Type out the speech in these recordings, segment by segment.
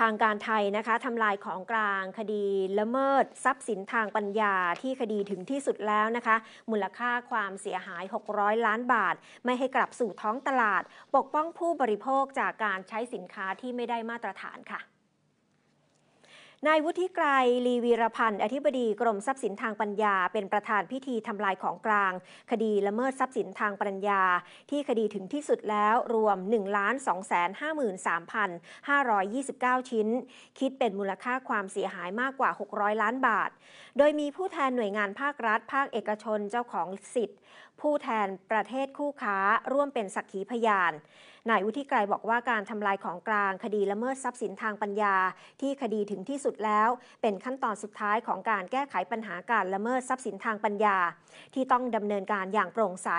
ทางการไทยนะคะ ทำลายของกลางคดี ละเมิด ทรัพย์สินทางปัญญาที่คดีถึงที่สุดแล้วนะคะ มูลค่าความเสียหาย 600 ล้านบาท ไม่ให้กลับสู่ท้องตลาด ปกป้องผู้บริโภคจากการใช้สินค้าที่ไม่ได้มาตรฐานค่ะนายวุฒิไกรลีวีรพันธ์ อธิบดีกรมทรัพย์สินทางปัญญา เป็นประธานพิธีทำลายของกลาง คดีละเมิดทรัพย์สินทางปัญญา ที่คดีถึงที่สุดแล้วรวม 1 2 5 3 5 2 9 ชิ้น คิดเป็นมูลค่าความเสียหายมากกว่า 600 ล้านบาท โดยมีผู้แทนหน่วยงานภาครัฐภาคเอกชนเจ้าของสิทธิ์ ผู้แทนประเทศคู่ค้าร่วมเป็นสักขีพยานนายวุฒิไกรบอกว่าการทำลายของกลางคดีละเมิดทรัพย์สินทางปัญญา ที่คดีถึงที่สุดสุดแล้วเป็นขั้นตอนสุดท้ายของการแก้ไขปัญหาการละเมิดทรัพย์สินทางปัญญา ที่ต้องดำเนินการอย่างโปร่งใส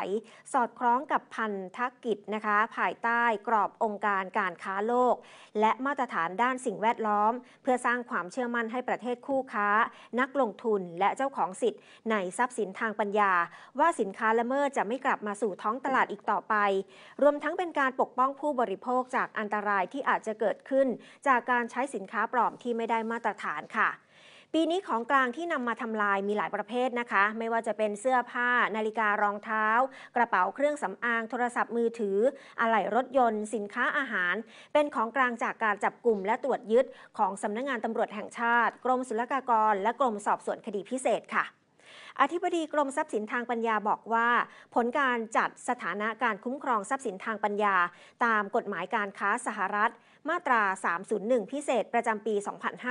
สอดคล้องกับพันธกิจนะคะภายใต้กรอบองค์การการค้าโลก และมาตรฐานด้านสิ่งแวดล้อม เพื่อสร้างความเชื่อมั่นให้ประเทศคู่ค้า นักลงทุนและเจ้าของสิทธิ์ในทรัพย์สินทางปัญญา ว่าสินค้าละเมิดจะไม่กลับมาสู่ท้องตลาดอีกต่อไป รวมทั้งเป็นการปกป้องผู้บริโภคจากอันตรายที่อาจจะเกิดขึ้น จากการใช้สินค้าปลอมที่ไม่ได้มาตรฐานค่ะ ปีนี้ของกลางที่นำมาทำลายมีหลายประเภทนะคะ ไม่ว่าจะเป็นเสื้อผ้านาฬิการองเท้า กระเป๋าเครื่องสำอางโทรศัพท์มือถือ อะไหล่รถยนต์ สินค้าอาหาร เป็นของกลางจากการจับกลุ่มและตรวจยึดของสำนักงงานตำรวจแห่งชาติ กรมศุลกากร และกรมสอบสวนคดีพิเศษค่ะอธิบดีกรมทรัพย์สินทางปัญญาบอกว่า ผลการจัดสถานะการคุ้มครองทรัพย์สินทางปัญญา ตามกฎหมายการค้าสหรัฐ มาตรา 301 พิเศษประจำปี 2566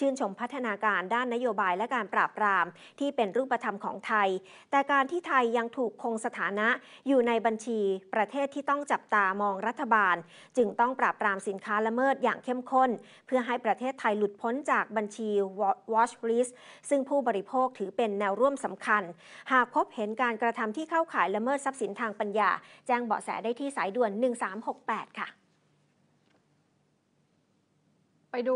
ชื่นชมพัฒนาการด้านนโยบายและการปราบปราม ที่เป็นรูปธรรมของไทย แต่การที่ไทยยังถูกคงสถานะอยู่ในบัญชีประเทศที่ต้องจับตามองรัฐบาล จึงต้องปราบปรามสินค้าละเมิดอย่างเข้มข้น เพื่อให้ประเทศไทยหลุดพ้นจากบัญชี Watch List ซึ่งผู้บริโภคคถือเป็นแนวร่วมสำคัญ หากพบเห็นการกระทำที่เข้าข่ายละเมิดทรัพย์สินทางปัญญา แจ้งเบาะแสได้ที่สายด่วน 1368 ค่ะ ไปดู